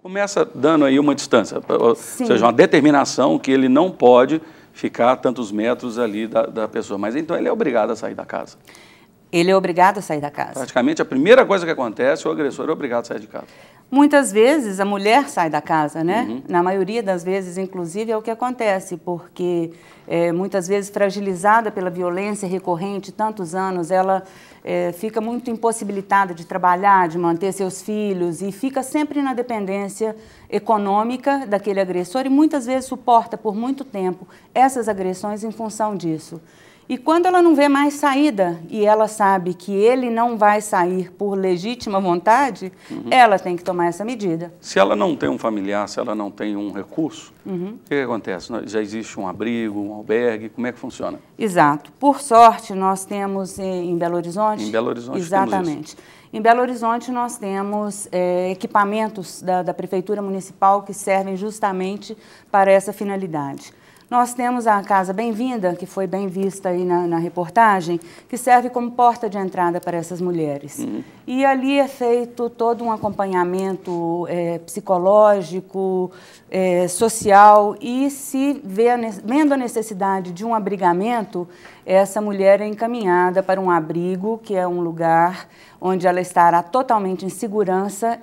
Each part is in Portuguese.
Começa dando aí uma distância, Sim. ou seja, uma determinação que ele não pode ficar tantos metros ali da, da pessoa. Mas então ele é obrigado a sair da casa. Ele é obrigado a sair da casa. Praticamente a primeira coisa que acontece, o agressor é obrigado a sair de casa. Muitas vezes a mulher sai da casa, né? Uhum. Na maioria das vezes, inclusive, é o que acontece, porque é, muitas vezes fragilizada pela violência recorrente, tantos anos, ela é, fica muito impossibilitada de trabalhar, de manter seus filhos e fica sempre na dependência econômica daquele agressor e muitas vezes suporta por muito tempo essas agressões em função disso. E quando ela não vê mais saída e ela sabe que ele não vai sair por legítima vontade, uhum. ela tem que tomar essa medida. Se ela não tem um familiar, se ela não tem um recurso, uhum. o que acontece? Já existe um abrigo, um albergue? Como é que funciona? Exato. Por sorte, nós temos em Belo Horizonte. Em Belo Horizonte, exatamente. Em Belo Horizonte, nós temos é, equipamentos da, da Prefeitura Municipal que servem justamente para essa finalidade. Nós temos a Casa Bem-vinda, que foi bem vista aí na, na, reportagem, que serve como porta de entrada para essas mulheres. Uhum. E ali é feito todo um acompanhamento é, psicológico, é, social, e se vê a, vendo a necessidade de um abrigamento, essa mulher é encaminhada para um abrigo, que é um lugar onde ela estará totalmente em segurança,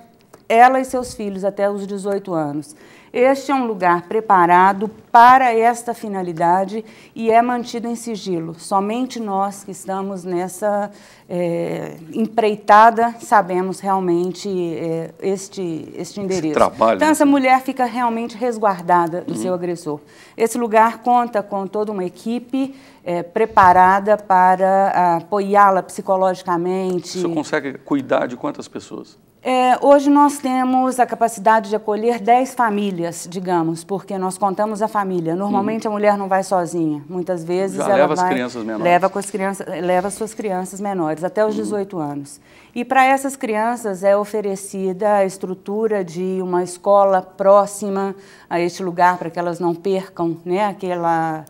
ela e seus filhos até os 18 anos. Este é um lugar preparado para esta finalidade e é mantido em sigilo. Somente nós que estamos nessa é, empreitada sabemos realmente é, este, este endereço. Trabalho, então, né? essa mulher fica realmente resguardada do uhum. seu agressor. Esse lugar conta com toda uma equipe é, preparada para apoiá-la psicologicamente. Você consegue cuidar de quantas pessoas? É, hoje nós temos a capacidade de acolher 10 famílias, digamos, porque nós contamos a família. Normalmente hum. a mulher não vai sozinha. Muitas vezes Já ela leva vai, as crianças menores. Leva, com as crianças, leva suas crianças menores, até os hum. 18 anos. E para essas crianças é oferecida a estrutura de uma escola próxima a este lugar, para que elas não percam né, aquela,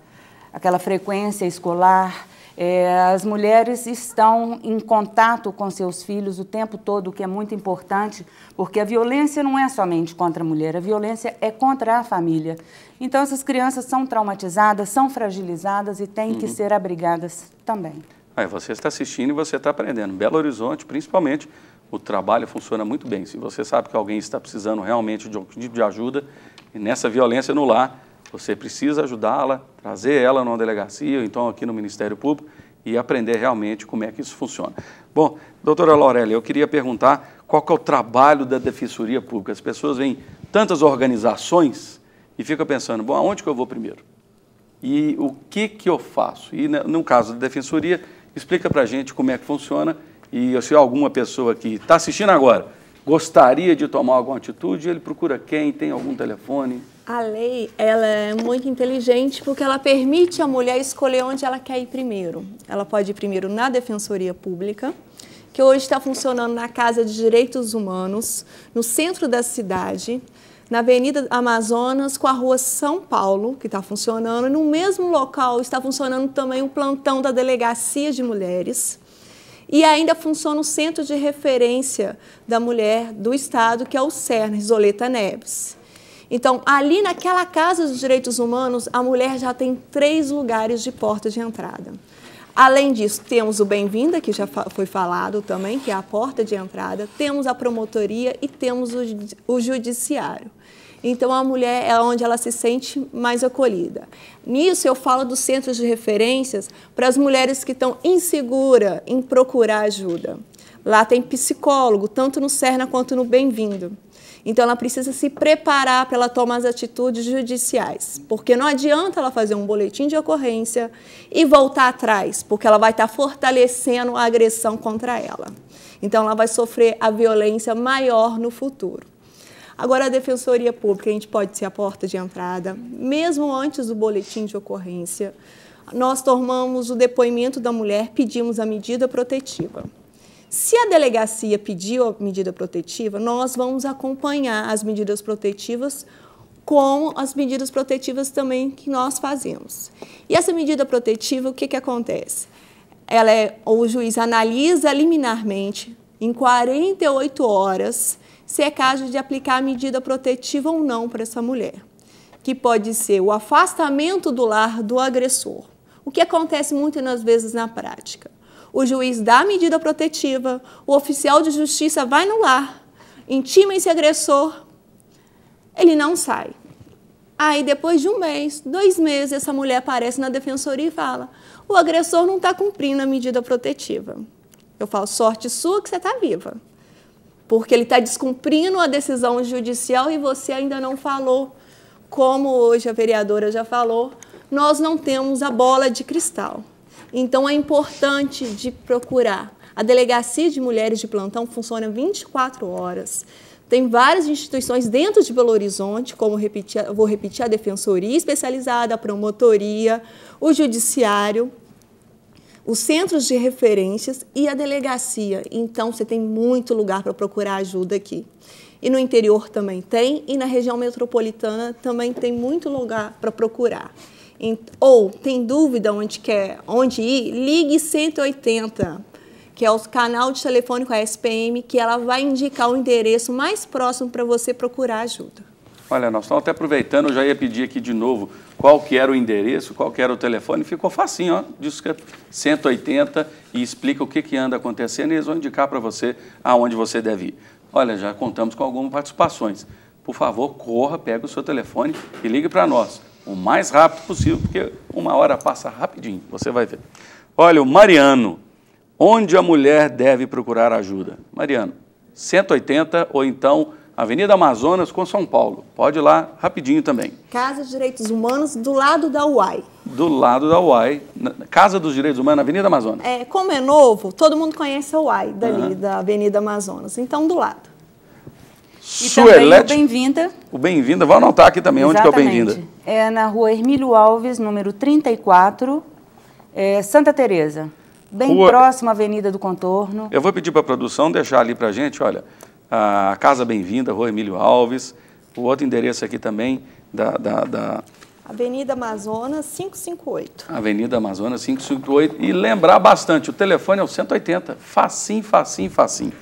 aquela frequência escolar é, as mulheres estão em contato com seus filhos o tempo todo, o que é muito importante, porque a violência não é somente contra a mulher, a violência é contra a família. Então, essas crianças são traumatizadas, são fragilizadas e têm uhum. que ser abrigadas também. Aí é, você está assistindo e você está aprendendo. Belo Horizonte, principalmente, o trabalho funciona muito bem. Se você sabe que alguém está precisando realmente de, de ajuda, nessa violência no lar, você precisa ajudá-la, trazer ela numa delegacia, ou então aqui no Ministério Público, e aprender realmente como é que isso funciona. Bom, doutora Laurélia, eu queria perguntar qual que é o trabalho da Defensoria Pública. As pessoas veem tantas organizações e ficam pensando, bom, aonde que eu vou primeiro? E o que que eu faço? E né, no caso da Defensoria, explica para a gente como é que funciona e se alguma pessoa que está assistindo agora gostaria de tomar alguma atitude, ele procura quem, tem algum telefone? A lei, ela é muito inteligente porque ela permite à mulher escolher onde ela quer ir primeiro. Ela pode ir primeiro na Defensoria Pública, que hoje está funcionando na Casa de Direitos Humanos, no centro da cidade, na Avenida Amazonas, com a Rua São Paulo, que está funcionando. No mesmo local está funcionando também o plantão da Delegacia de Mulheres. E ainda funciona o Centro de Referência da Mulher do Estado, que é o CERN, Isoleta Neves. Então, ali naquela Casa dos Direitos Humanos, a mulher já tem três lugares de porta de entrada. Além disso, temos o Bem-vinda, que já foi falado também, que é a porta de entrada, temos a promotoria e temos o, judiciário. Então, a mulher é onde ela se sente mais acolhida. Nisso, eu falo dos centros de referências para as mulheres que estão inseguras em procurar ajuda. Lá tem psicólogo, tanto no Cerna quanto no Bem-vindo. Então, ela precisa se preparar para ela tomar as atitudes judiciais, porque não adianta ela fazer um boletim de ocorrência e voltar atrás, porque ela vai estar tá fortalecendo a agressão contra ela. Então, ela vai sofrer a violência maior no futuro. Agora, a Defensoria Pública, a gente pode ser a porta de entrada, mesmo antes do boletim de ocorrência. Nós tomamos o depoimento da mulher, pedimos a medida protetiva. Se a delegacia pediu a medida protetiva, nós vamos acompanhar as medidas protetivas com as medidas protetivas também que nós fazemos. E essa medida protetiva, o que, que acontece? Ela é, o juiz analisa liminarmente em 48 horas se é caso de aplicar a medida protetiva ou não para essa mulher, que pode ser o afastamento do lar do agressor. O que acontece muitas vezes na prática? o juiz dá a medida protetiva, o oficial de justiça vai no lar, intima esse agressor, ele não sai. Aí, depois de um mês, dois meses, essa mulher aparece na defensoria e fala: o agressor não está cumprindo a medida protetiva. Eu falo: sorte sua que você está viva. Porque ele está descumprindo a decisão judicial e você ainda não falou. Como hoje a vereadora já falou, nós não temos a bola de cristal. Então é importante de procurar. A delegacia de mulheres de plantão funciona 24 horas. Tem várias instituições dentro de Belo Horizonte, como repetir, vou repetir, a Defensoria Especializada, a Promotoria, o Judiciário, os centros de referências e a delegacia. Então, você tem muito lugar para procurar ajuda aqui. E no interior também tem, e na região metropolitana também tem muito lugar para procurar ou tem dúvida onde quer, onde ir, ligue 180, que é o canal de telefônico a SPM, que ela vai indicar o endereço mais próximo para você procurar ajuda. Olha, nós estamos até aproveitando, eu já ia pedir aqui de novo qual que era o endereço, qual que era o telefone, ficou facinho, ó, diz que 180 é e explica o que, que anda acontecendo e eles vão indicar para você aonde você deve ir. Olha, já contamos com algumas participações. Por favor, corra, pega o seu telefone e ligue para nós o mais rápido possível, porque uma hora passa rapidinho, você vai ver. Olha, o Mariano, onde a mulher deve procurar ajuda? Mariano, 180 ou então Avenida Amazonas com São Paulo. Pode ir lá rapidinho também. Casa de Direitos Humanos do lado da UAI. Do lado da UAI, Casa dos Direitos Humanos, Avenida Amazonas. É, como é novo, todo mundo conhece a UAI dali, uhum. da Avenida Amazonas. Então, do lado. Suelete. E Bem-vinda. O Bem-vinda, bem anotar aqui também Exatamente. onde que é o Bem-vinda. É na rua Hermílio Alves, número 34, é, Santa Teresa. Bem rua... próximo à Avenida do Contorno. Eu vou pedir para a produção deixar ali para a gente, olha, a Casa Bem-vinda, rua Emílio Alves, o outro endereço aqui também da, da, da... Avenida Amazonas 558. Avenida Amazonas 558. E lembrar bastante, o telefone é o 180. facim facim facim.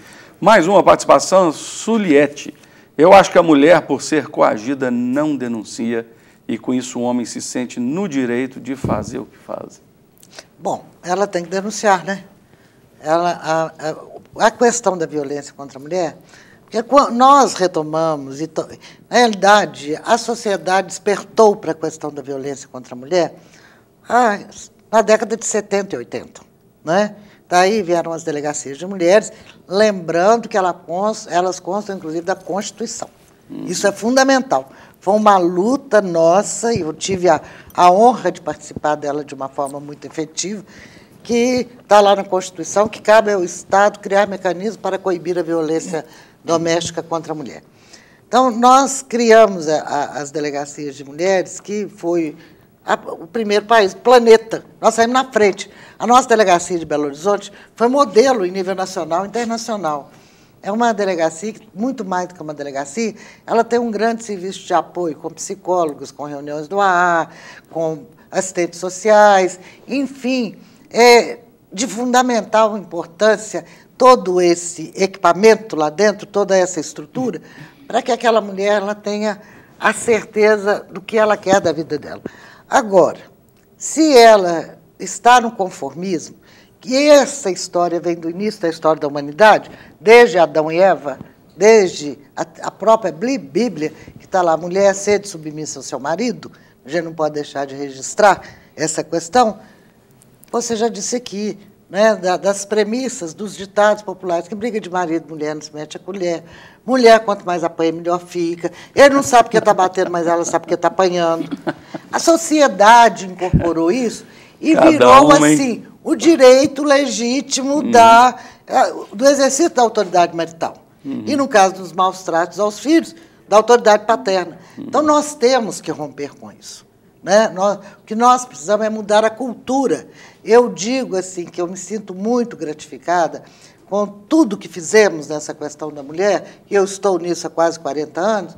Mais uma participação, Suliette. Eu acho que a mulher, por ser coagida, não denuncia e com isso o homem se sente no direito de fazer o que faz. Bom, ela tem que denunciar, né? Ela, a, a, a questão da violência contra a mulher, porque nós retomamos, e to, na realidade, a sociedade despertou para a questão da violência contra a mulher ah, na década de 70 e 80, né? Daí tá vieram as delegacias de mulheres, lembrando que elas constam, inclusive, da Constituição. Uhum. Isso é fundamental. Foi uma luta nossa, e eu tive a, a honra de participar dela de uma forma muito efetiva, que está lá na Constituição, que cabe ao Estado criar mecanismos para coibir a violência doméstica contra a mulher. Então, nós criamos a, eh, a, as delegacias de mulheres, que foi a, o primeiro país, planeta. Nós saímos na frente. A nossa delegacia de Belo Horizonte foi modelo em nível nacional e internacional. É uma delegacia, muito mais do que uma delegacia, ela tem um grande serviço de apoio com psicólogos, com reuniões do AA, com assistentes sociais, enfim, é de fundamental importância todo esse equipamento lá dentro, toda essa estrutura, para que aquela mulher ela tenha a certeza do que ela quer da vida dela. Agora, se ela está no conformismo, que essa história vem do início da história da humanidade, desde Adão e Eva, desde a, a própria Bíblia, que está lá, mulher é sede submissa ao seu marido, a gente não pode deixar de registrar essa questão. Você já disse aqui, né, das premissas, dos ditados populares, que briga de marido, mulher não se mete a colher, mulher quanto mais apanha, melhor fica, ele não sabe porque está batendo, mas ela sabe porque está apanhando. A sociedade incorporou é. isso e Cada virou uma, assim o direito legítimo hum. da, do exercício da autoridade marital. Uhum. E no caso dos maus tratos aos filhos, da autoridade paterna. Uhum. Então nós temos que romper com isso. Né? Nós, o que nós precisamos é mudar a cultura. Eu digo assim que eu me sinto muito gratificada com tudo que fizemos nessa questão da mulher, e eu estou nisso há quase 40 anos,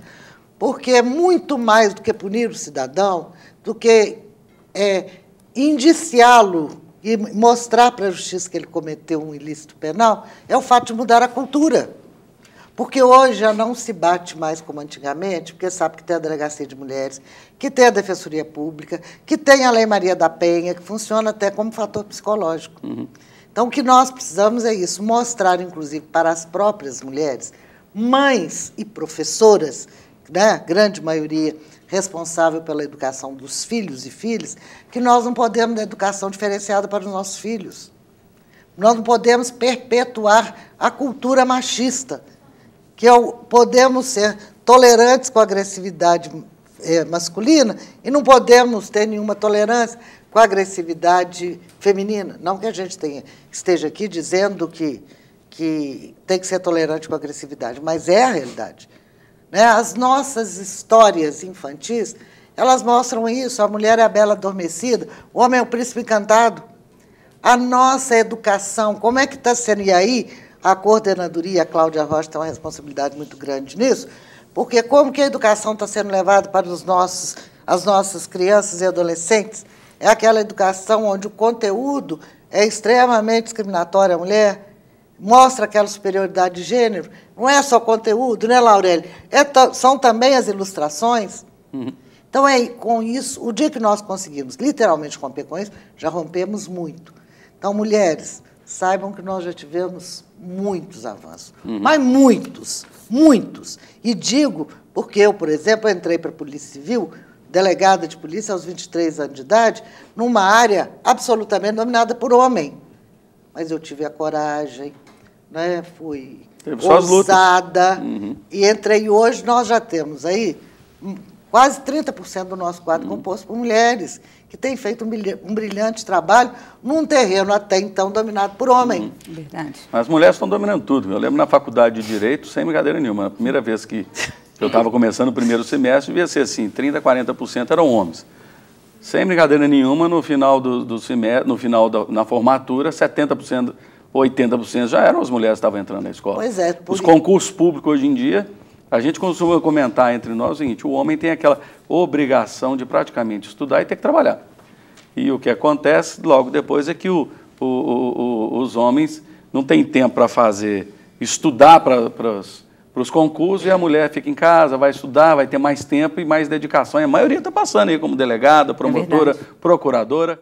porque é muito mais do que punir o cidadão, do que é, indiciá-lo e mostrar para a justiça que ele cometeu um ilícito penal, é o fato de mudar a cultura. Porque hoje já não se bate mais como antigamente, porque sabe que tem a Delegacia de Mulheres, que tem a Defensoria Pública, que tem a Lei Maria da Penha, que funciona até como fator psicológico. Uhum. Então, o que nós precisamos é isso, mostrar, inclusive, para as próprias mulheres, mães e professoras, né, grande maioria, responsável pela educação dos filhos e filhas, que nós não podemos dar educação diferenciada para os nossos filhos. Nós não podemos perpetuar a cultura machista, que é podemos ser tolerantes com a agressividade é, masculina e não podemos ter nenhuma tolerância com a agressividade feminina. Não que a gente tenha, esteja aqui dizendo que, que tem que ser tolerante com a agressividade, mas é a realidade. Né? As nossas histórias infantis, elas mostram isso. A mulher é a bela adormecida, o homem é o príncipe encantado. A nossa educação, como é que está sendo? E aí, a coordenadoria, a Cláudia Rocha, tem uma responsabilidade muito grande nisso, porque como que a educação está sendo levada para os nossos, as nossas crianças e adolescentes? É aquela educação onde o conteúdo é extremamente discriminatório à mulher, mostra aquela superioridade de gênero, não é só conteúdo, né, Laurel É são também as ilustrações. Uhum. Então, é com isso, o dia que nós conseguimos literalmente romper com isso, já rompemos muito. Então, mulheres, saibam que nós já tivemos muitos avanços, uhum. mas muitos, muitos. E digo, porque eu, por exemplo, entrei para a Polícia Civil, delegada de polícia aos 23 anos de idade, numa área absolutamente dominada por homem mas eu tive a coragem, né? fui ousada uhum. e entrei. Hoje nós já temos aí hum, quase 30% do nosso quadro uhum. composto por mulheres, que têm feito um brilhante trabalho num terreno até então dominado por homem. Uhum. Verdade. As mulheres estão dominando tudo. Eu lembro na faculdade de Direito, sem brincadeira nenhuma, a primeira vez que eu estava começando o primeiro semestre, devia ser assim, 30%, 40% eram homens. Sem brincadeira nenhuma, no final do, do semestre, no final da na formatura, 70%, 80% já eram as mulheres que estavam entrando na escola. Pois é. Por... Os concursos públicos hoje em dia, a gente costuma comentar entre nós o seguinte: o homem tem aquela obrigação de praticamente estudar e ter que trabalhar. E o que acontece logo depois é que o, o, o, os homens não têm tempo para fazer, estudar para, para os para os concursos e a mulher fica em casa, vai estudar, vai ter mais tempo e mais dedicação. E a maioria está passando aí como delegada, é promotora, é procuradora.